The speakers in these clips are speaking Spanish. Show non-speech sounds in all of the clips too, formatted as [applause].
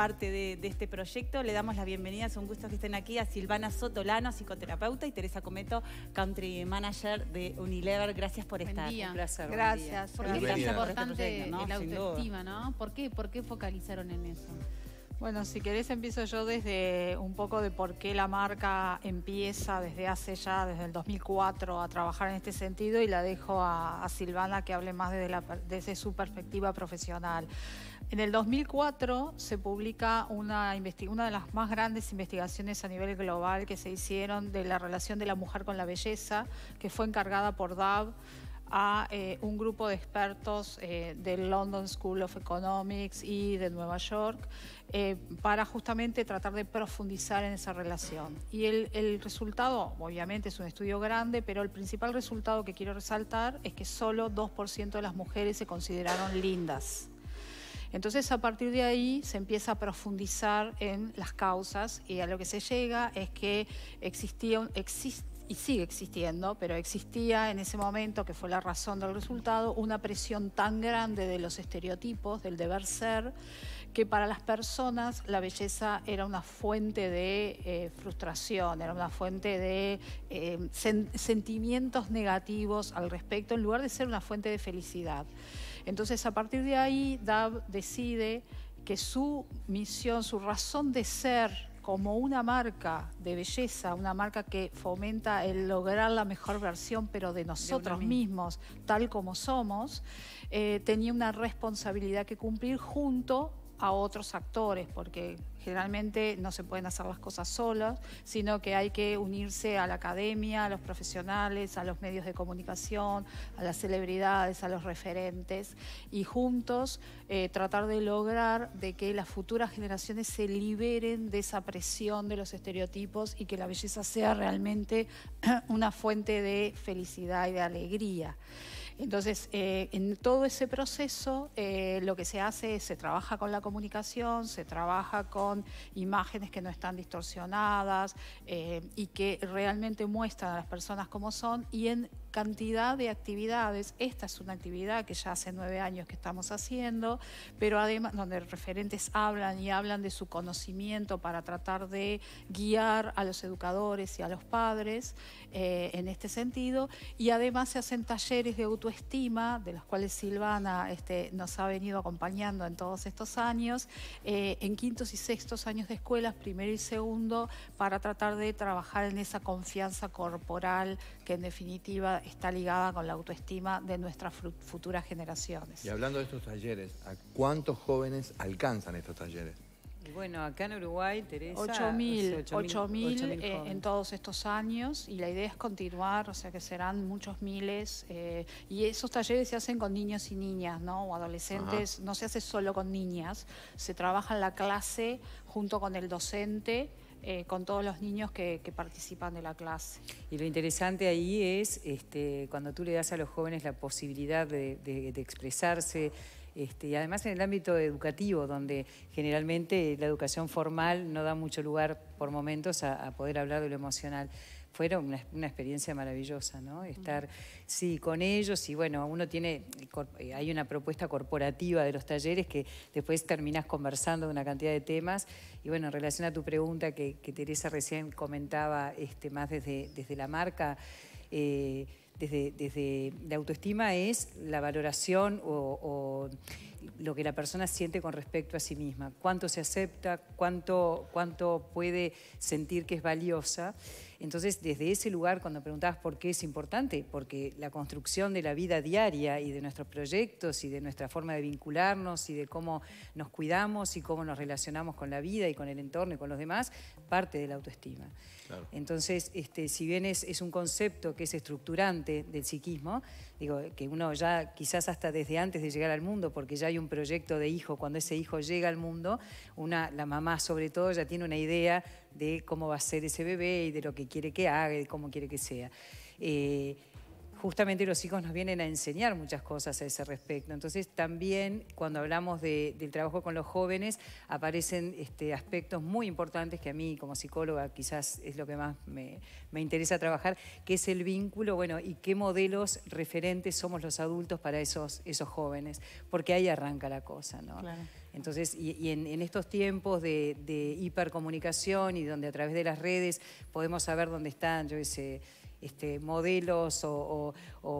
parte de, este proyecto. Le damos las bienvenidas, un gusto que estén aquí a Silvana Sotolano, psicoterapeuta, y Teresa Cometo, Country Manager de Unilever. Gracias por estar. Día. placer, gracias. ¿Por Porque es importante este la autoestima, ¿no? ¿Por qué? focalizaron en eso? Bueno, si querés empiezo yo desde un poco de por qué la marca empieza desde hace ya, desde el 2004, a trabajar en este sentido y la dejo a, Silvana que hable más desde, desde su perspectiva profesional. En el 2004 se publica una, una de las más grandes investigaciones a nivel global que se hicieron de la relación de la mujer con la belleza, que fue encargada por DAB a eh, un grupo de expertos eh, del London School of Economics y de Nueva York eh, para justamente tratar de profundizar en esa relación. Y el, el, resultado, obviamente es un estudio grande, pero el principal resultado que quiero resaltar es que solo 2% de las mujeres se consideraron lindas. Entonces, a partir de ahí se empieza a profundizar en las causas y a lo que se llega es que existía y sigue existiendo, pero existía en ese momento, que fue la razón del resultado, una presión tan grande de los estereotipos, del deber ser, que para las personas la belleza era una fuente de eh, frustración, era una fuente de eh, sentimientos negativos al respecto, en lugar de ser una fuente de felicidad. Entonces, a partir de ahí, Dab decide que su misión, su razón de ser como una marca de belleza, una marca que fomenta el lograr la mejor versión, pero de nosotros mismos, tal como somos, eh, tenía una responsabilidad que cumplir junto a otros actores, porque generalmente no se pueden hacer las cosas solas, sino que hay que unirse a la academia, a los profesionales, a los medios de comunicación, a las celebridades, a los referentes, y juntos eh, tratar de lograr de que las futuras generaciones se liberen de esa presión de los estereotipos y que la belleza sea realmente [clears throat] una fuente de felicidad y de alegría. Entonces, eh, en todo ese proceso eh, lo que se hace es se trabaja con la comunicación, se trabaja con imágenes que no están distorsionadas eh, y que realmente muestran a las personas como son y en cantidad de actividades. Esta es una actividad que ya hace nueve años que estamos haciendo, pero además donde referentes hablan y hablan de su conocimiento para tratar de guiar a los educadores y a los padres eh, en este sentido. Y además se hacen talleres de autoestima, de los cuales Silvana este, nos ha venido acompañando en todos estos años, eh, en quintos y sextos años de escuelas, primero y segundo, para tratar de trabajar en esa confianza corporal que en definitiva está ligada con la autoestima de nuestras futuras generaciones. Y hablando de estos talleres, ¿a cuántos jóvenes alcanzan estos talleres? bueno, acá en Uruguay, Teresa... 8.000, 8.000 eh, en todos estos años y la idea es continuar, o sea que serán muchos miles. Eh, y esos talleres se hacen con niños y niñas, ¿no? O adolescentes, no se hace solo con niñas, se trabaja en la clase junto con el docente eh, con todos los niños que, participan de la clase. Y lo interesante ahí es este, cuando tú le das a los jóvenes la posibilidad de, expresarse, este, y además en el ámbito educativo, donde generalmente la educación formal no da mucho lugar por momentos a, a poder hablar de lo emocional fueron una, experiencia maravillosa, ¿no? Estar, sí, con ellos y bueno, uno tiene, eh, hay una propuesta corporativa de los talleres que después terminas conversando de una cantidad de temas y bueno, en relación a tu pregunta que, Teresa recién comentaba este, más desde, desde la marca, eh, desde, desde la autoestima es la valoración o, lo que la persona siente con respecto a sí misma, cuánto se acepta, cuánto, cuánto puede sentir que es valiosa. Entonces, desde ese lugar, cuando preguntabas por qué es importante, porque la construcción de la vida diaria y de nuestros proyectos y de nuestra forma de vincularnos y de cómo nos cuidamos y cómo nos relacionamos con la vida y con el entorno y con los demás, parte de la autoestima. Entonces, este, si bien es, es un concepto que es estructurante del psiquismo, digo, que uno ya quizás hasta desde antes de llegar al mundo, porque ya hay un proyecto de hijo, cuando ese hijo llega al mundo, una, la mamá sobre todo ya tiene una idea de cómo va a ser ese bebé y de lo que quiere que haga y cómo quiere que sea. Eh, justamente los hijos nos vienen a enseñar muchas cosas a ese respecto. Entonces también cuando hablamos del trabajo con los jóvenes aparecen este, aspectos muy importantes que a mí como psicóloga quizás es lo que más me, interesa trabajar, que es el vínculo, bueno, y qué modelos referentes somos los adultos para esos, esos jóvenes, porque ahí arranca la cosa, ¿no? Entonces, y, en, estos tiempos de, hipercomunicación y donde a través de las redes podemos saber dónde están, yo ese este, modelos o,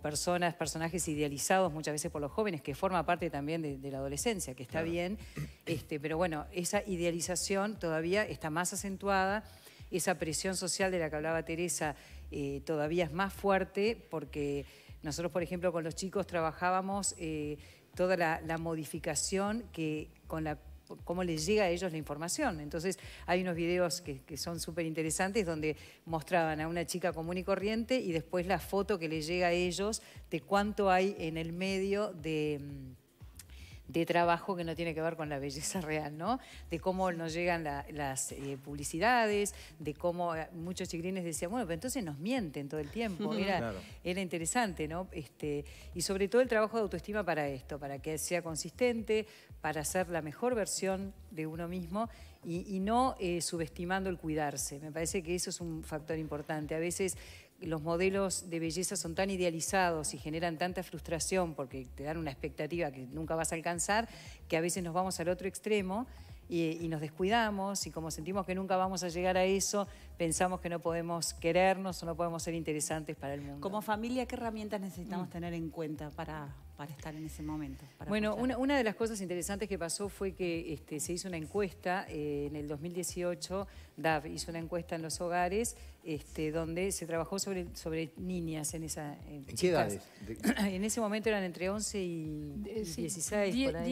personas, personajes idealizados muchas veces por los jóvenes, que forma parte también de, la adolescencia, que está bien, este, pero bueno, esa idealización todavía está más acentuada, esa presión social de la que hablaba Teresa eh, todavía es más fuerte, porque nosotros, por ejemplo, con los chicos trabajábamos eh, toda la modificación que con la cómo les llega a ellos la información. Entonces, hay unos videos que, son súper interesantes donde mostraban a una chica común y corriente y después la foto que les llega a ellos de cuánto hay en el medio de mm, trabajo que no tiene que ver con la belleza real, ¿no? De cómo nos llegan las eh, publicidades, de cómo eh, muchos chigrines decían, bueno, pero entonces nos mienten todo el tiempo. [laughs] Era, interesante, ¿no? Este, y sobre todo el trabajo de autoestima para esto, para que sea consistente, para ser la mejor versión de uno mismo y, no eh, subestimando el cuidarse. Me parece que eso es un factor importante. A veces los modelos de belleza son tan idealizados y generan tanta frustración porque te dan una expectativa que nunca vas a alcanzar, que a veces nos vamos al otro extremo y, nos descuidamos y como sentimos que nunca vamos a llegar a eso, pensamos que no podemos querernos o no podemos ser interesantes para el mundo. Como familia, ¿qué herramientas necesitamos mm. tener en cuenta para para estar en ese momento. bueno, una, de las cosas interesantes que pasó fue que este, se hizo una encuesta eh, en el 2018, DAV hizo una encuesta en los hogares este, donde se trabajó sobre, sobre niñas en esa... En, ¿En qué edades? [clears throat] en ese momento eran entre 11 y, 16.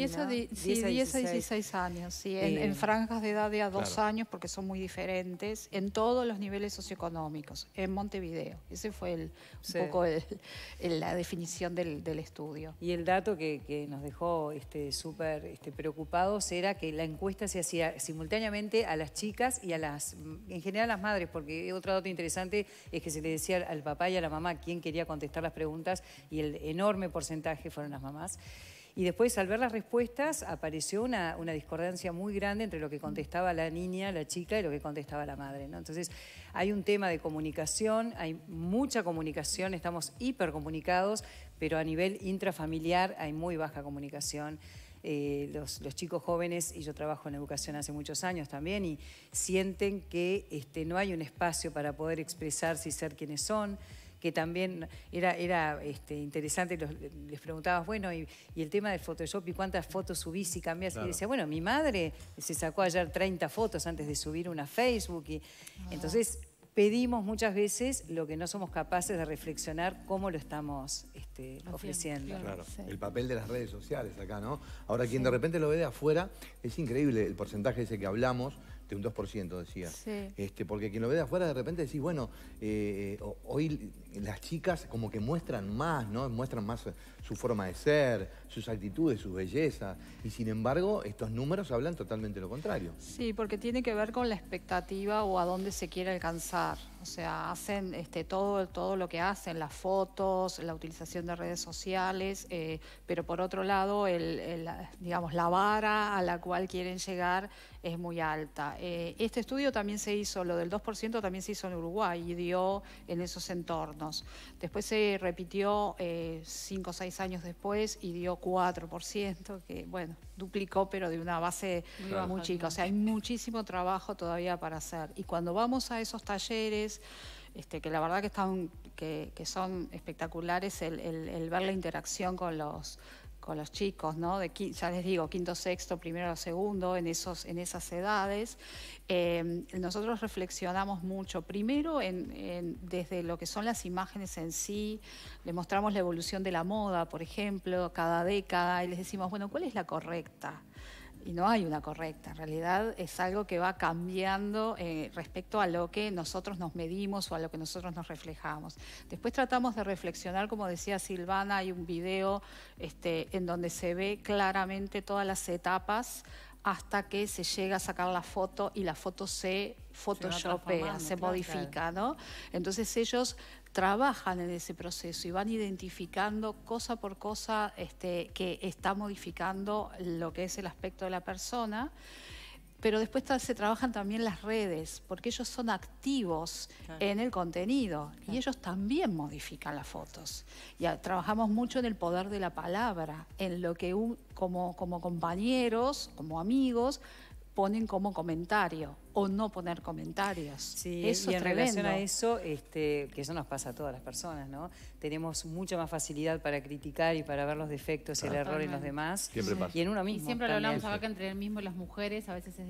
16 años, en, franjas de edad de a dos años, porque son muy diferentes, en todos los niveles socioeconómicos, en Montevideo. Ese fue el, un poco la definición del, estudio. Y el dato que, nos dejó este, súper este, preocupados era que la encuesta se hacía simultáneamente a las chicas y a las, en general a las madres, porque otra interesante es que se le decía al papá y a la mamá quién quería contestar las preguntas y el enorme porcentaje fueron las mamás. Y después, al ver las respuestas, apareció una, una, discordancia muy grande entre lo que contestaba la niña, la chica, y lo que contestaba la madre. ¿no? Entonces, hay un tema de comunicación, hay mucha comunicación, estamos hipercomunicados, pero a nivel intrafamiliar hay muy baja comunicación. Eh, los, chicos jóvenes, y yo trabajo en educación hace muchos años también, y sienten que este, no hay un espacio para poder expresarse y ser quienes son que también era, era este, interesante, les preguntabas, bueno, y, el tema del Photoshop y cuántas fotos subís y cambias Y decía, bueno, mi madre se sacó ayer 30 fotos antes de subir una Facebook. Y, ah. Entonces, pedimos muchas veces lo que no somos capaces de reflexionar cómo lo estamos este, este, ofreciendo. Claro, el papel de las redes sociales acá, ¿no? Ahora, quien de repente lo ve de afuera, es increíble el porcentaje ese que hablamos, de un 2% decía. Este, porque quien lo ve de afuera de repente decís, bueno, eh, eh, hoy las chicas como que muestran más, ¿no? Muestran más su forma de ser, sus actitudes, su belleza. Y sin embargo, estos números hablan totalmente lo contrario. Sí, porque tiene que ver con la expectativa o a dónde se quiere alcanzar o sea, hacen este, todo, todo lo que hacen, las fotos, la utilización de redes sociales, eh, pero por otro lado, el, digamos, la vara a la cual quieren llegar es muy alta. Eh, este estudio también se hizo, lo del 2% también se hizo en Uruguay y dio en esos entornos. Después se repitió 5 eh, o 6 años después y dio 4%, que bueno, duplicó, pero de una base muy chica. O sea, hay muchísimo trabajo todavía para hacer. Y cuando vamos a esos talleres, este, que la verdad que, están, que, son espectaculares el, ver la interacción con los, con los chicos, ¿no? De, ya les digo, quinto, sexto, primero, segundo, en, esos, en esas edades. Em, nosotros reflexionamos mucho, primero desde lo que son las imágenes en sí, le mostramos la evolución de la moda, por ejemplo, cada década, y les decimos, bueno, ¿cuál es la correcta? y no hay una correcta. En realidad es algo que va cambiando eh, respecto a lo que nosotros nos medimos o a lo que nosotros nos reflejamos. Después tratamos de reflexionar, como decía Silvana, hay un video este, en donde se ve claramente todas las etapas hasta que se llega a sacar la foto y la foto se photoshopea, se, modifica, ¿no? Entonces ellos trabajan en ese proceso y van identificando cosa por cosa este, que está modificando lo que es el aspecto de la persona. Pero después se trabajan también las redes, porque ellos son activos en el contenido y ellos también modifican las fotos. Y trabajamos mucho en el poder de la palabra, en lo que como, como compañeros, como amigos, ponen como comentario o no poner comentarios. Sí, eso y en relación a eso, este, que eso nos pasa a todas las personas, ¿no? Tenemos mucha más facilidad para criticar y para ver los defectos y el error en los demás. Siempre pasa. Y en uno mismo. siempre lo hablamos acá entre el mismo las mujeres, a veces es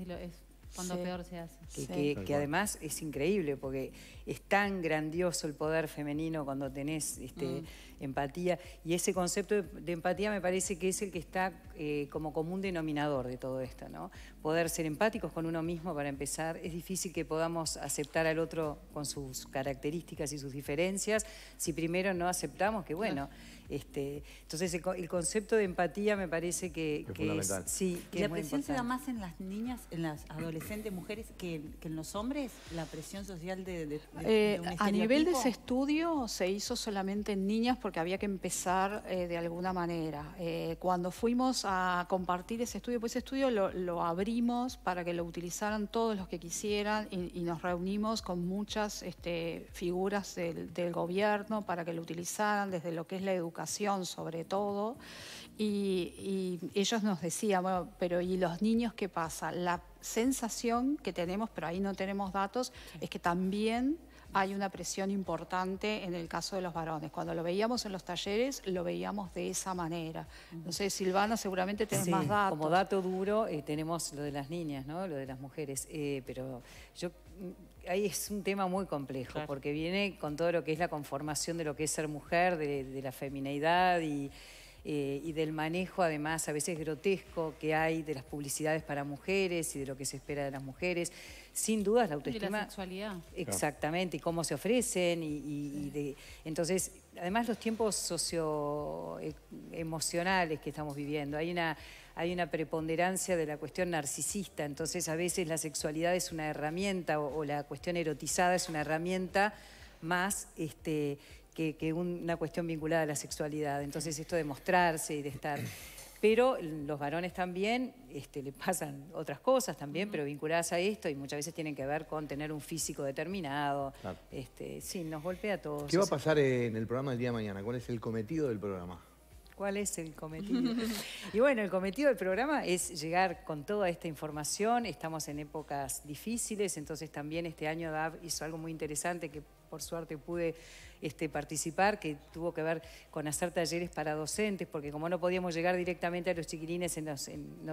cuando peor se hace. Que, además es increíble porque es tan grandioso el poder femenino cuando tenés este, mm. empatía y ese concepto de, empatía me parece que es el que está eh, como común denominador de todo esto, ¿no? Poder ser empáticos con uno mismo para empezar, es difícil que podamos aceptar al otro con sus características y sus diferencias si primero no aceptamos que bueno... Este, entonces, el, concepto de empatía me parece que, es, ¿La presión se da más en las niñas, en las adolescentes mujeres, que, en los hombres? ¿La presión social de, eh, A nivel de ese estudio se hizo solamente en niñas porque había que empezar eh, de alguna manera. Eh, cuando fuimos a compartir ese estudio, pues ese estudio lo, abrimos para que lo utilizaran todos los que quisieran y, nos reunimos con muchas este, figuras del gobierno para que lo utilizaran desde lo que es la educación educación sobre todo, y, ellos nos decían, bueno, pero ¿y los niños qué pasa? La sensación que tenemos, pero ahí no tenemos datos, es que también hay una presión importante en el caso de los varones. Cuando lo veíamos en los talleres, lo veíamos de esa manera. no sé Silvana, seguramente tenés más datos. Como dato duro, eh, tenemos lo de las niñas, ¿no? lo de las mujeres. Eh, pero yo ahí es un tema muy complejo, porque viene con todo lo que es la conformación de lo que es ser mujer, de, la femineidad eh, y, del manejo, además, a veces grotesco que hay de las publicidades para mujeres y de lo que se espera de las mujeres. Sin dudas, la autoestima. Y la sexualidad. Exactamente, y cómo se ofrecen. Y, de, entonces, además, los tiempos socioemocionales eh, que estamos viviendo. Hay una hay una preponderancia de la cuestión narcisista, entonces a veces la sexualidad es una herramienta o, la cuestión erotizada es una herramienta más este, que, una cuestión vinculada a la sexualidad. Entonces esto de mostrarse y de estar pero los varones también este, le pasan otras cosas también, pero vinculadas a esto y muchas veces tienen que ver con tener un físico determinado. Este, sí, nos golpea a todos. ¿Qué va a pasar en el programa del día de mañana? ¿Cuál es el cometido del programa? ¿Cuál es el cometido? y bueno, el cometido del programa es llegar con toda esta información. Estamos en épocas difíciles, entonces también este año DAV hizo algo muy interesante que por suerte pude este, participar, que tuvo que ver con hacer talleres para docentes, porque como no podíamos llegar directamente a los chiquilines, no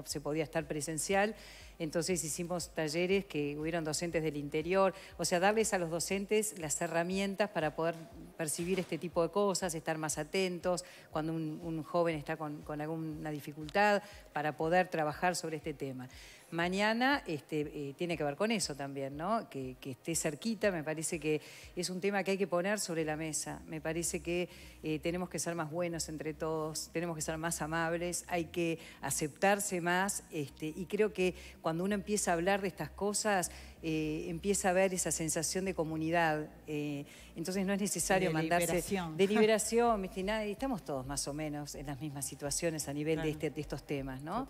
se podía estar presencial, entonces hicimos talleres que hubieron docentes del interior, o sea, darles a los docentes las herramientas para poder percibir este tipo de cosas, estar más atentos cuando un, joven está con, alguna dificultad, para poder trabajar sobre este tema. Mañana este, eh, tiene que ver con eso también, ¿no? Que, que, esté cerquita, me parece que es un tema que hay que poner sobre la mesa. Me parece que eh, tenemos que ser más buenos entre todos, tenemos que ser más amables, hay que aceptarse más este, y creo que cuando uno empieza a hablar de estas cosas, eh, empieza a haber esa sensación de comunidad. Eh, entonces no es necesario mandarse deliberación, de liberación, [laughs] estamos todos más o menos en las mismas situaciones a nivel de, este, de, estos temas, ¿no?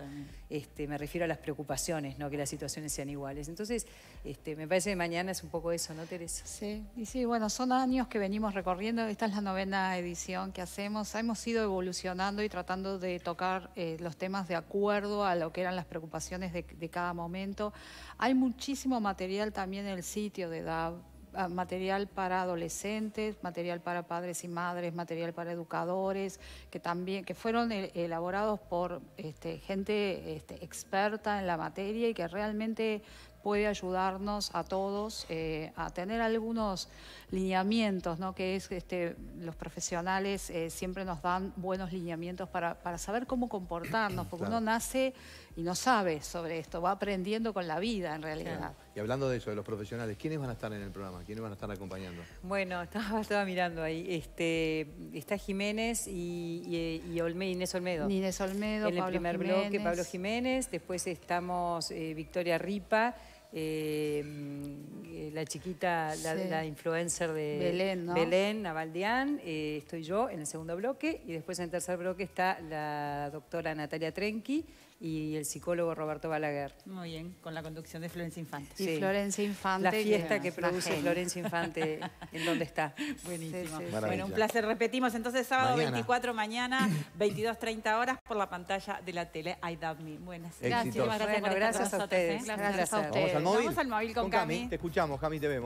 Este, me refiero a las preocupaciones, ¿no? Que las situaciones sean iguales. Entonces, este, me parece que mañana es un poco eso, ¿no, Teresa? Sí, y sí, bueno, son años que venimos recorriendo, esta es la novena edición que hacemos, hemos ido evolucionando y tratando de tocar eh, los temas de acuerdo a lo que eran las preocupaciones de, de cada momento. Hay muchísimo material material también el sitio de edad, ah, material para adolescentes, material para padres y madres, material para educadores, que también que fueron e, elaborados por este, gente este, experta en la materia y que realmente puede ayudarnos a todos eh, a tener algunos lineamientos, ¿no? que es este, los profesionales eh, siempre nos dan buenos lineamientos para, para saber cómo comportarnos, porque uno nace y no sabe sobre esto, va aprendiendo con la vida en realidad. Y hablando de eso, de los profesionales, ¿quiénes van a estar en el programa? ¿Quiénes van a estar acompañando? Bueno, estaba, mirando ahí. Este, está Jiménez y, Inés Olmedo. Inés Olmedo, En el primer bloque, Pablo Jiménez. Después estamos eh, Victoria Ripa. Eh, mm, la chiquita, la, influencer de Belén, Navaldian eh, estoy yo en el segundo bloque y después en el tercer bloque está la doctora Natalia Trenki y el psicólogo Roberto Balaguer. Muy bien, con la conducción de Florencia Infante. Sí. Florencia Infante. La fiesta que, produce Florencia Infante en donde está. [laughs] Buenísimo. bueno, un placer. Repetimos entonces sábado 24 mañana, 22.30 horas por la pantalla de la tele I Love Me. Buenas. Gracias, gracias, gracias, a ustedes. Gracias, a ustedes. Vamos al móvil. Vamos al móvil con, Cami. Te escuchamos, Cami, te vemos.